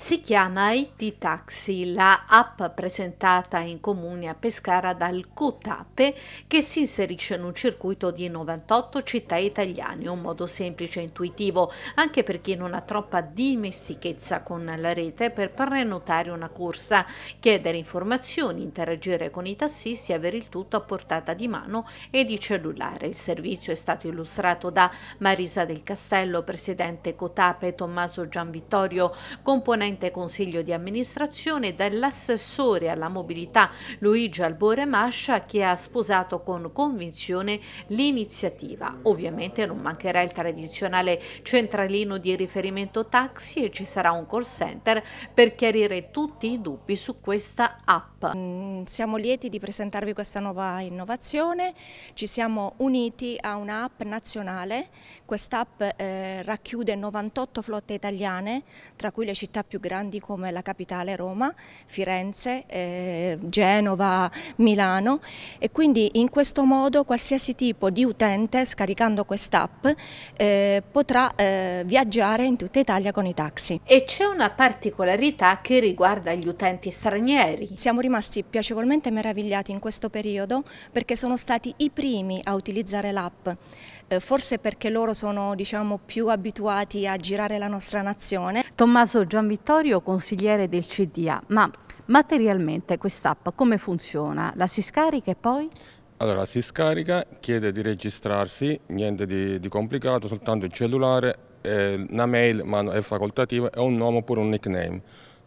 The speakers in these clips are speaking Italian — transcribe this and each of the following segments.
Si chiama IT Taxi, la app presentata in comune a Pescara dal COTAPE che si inserisce in un circuito di 98 città italiane, un modo semplice e intuitivo anche per chi non ha troppa dimestichezza con la rete per prenotare una corsa, chiedere informazioni, interagire con i tassisti e avere il tutto a portata di mano e di cellulare. Il servizio è stato illustrato da Marisa del Castello, presidente COTAPE, e Tommaso Gianvittorio, componente presente consiglio di amministrazione dall'assessore alla mobilità Luigi Albore Mascia che ha sposato con convinzione l'iniziativa. Ovviamente non mancherà il tradizionale centralino di riferimento taxi e ci sarà un call center per chiarire tutti i dubbi su questa app. Mm, siamo lieti di presentarvi questa nuova innovazione, ci siamo uniti a un'app nazionale, quest'app eh, racchiude 98 flotte italiane, tra cui le città più più grandi come la capitale Roma, Firenze, eh, Genova, Milano e quindi in questo modo qualsiasi tipo di utente scaricando quest'app eh, potrà eh, viaggiare in tutta Italia con i taxi. E c'è una particolarità che riguarda gli utenti stranieri. Siamo rimasti piacevolmente meravigliati in questo periodo perché sono stati i primi a utilizzare l'app eh, forse perché loro sono diciamo, più abituati a girare la nostra nazione. Tommaso Gianvitino Vittorio, consigliere del CDA, ma materialmente quest'app come funziona? La si scarica e poi? Allora, si scarica, chiede di registrarsi, niente di, di complicato, soltanto il cellulare, eh, una mail, ma è facoltativa, è un nome oppure un nickname.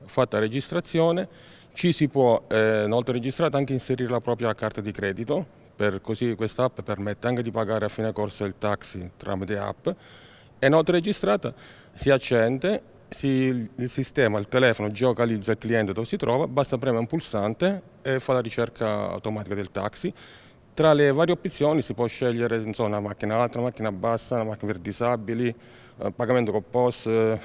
Fatta registrazione, ci si può, eh, una volta registrata, anche inserire la propria carta di credito, per così questa app permette anche di pagare a fine corso il taxi tramite app. E una volta registrata si accende si, il sistema, il telefono geocalizza il cliente dove si trova, basta premere un pulsante e fa la ricerca automatica del taxi. Tra le varie opzioni si può scegliere so, una macchina alta, una macchina bassa, una macchina per disabili, eh, pagamento con POS, eh,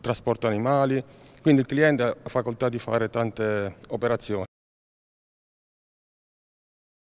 trasporto animali, quindi il cliente ha facoltà di fare tante operazioni.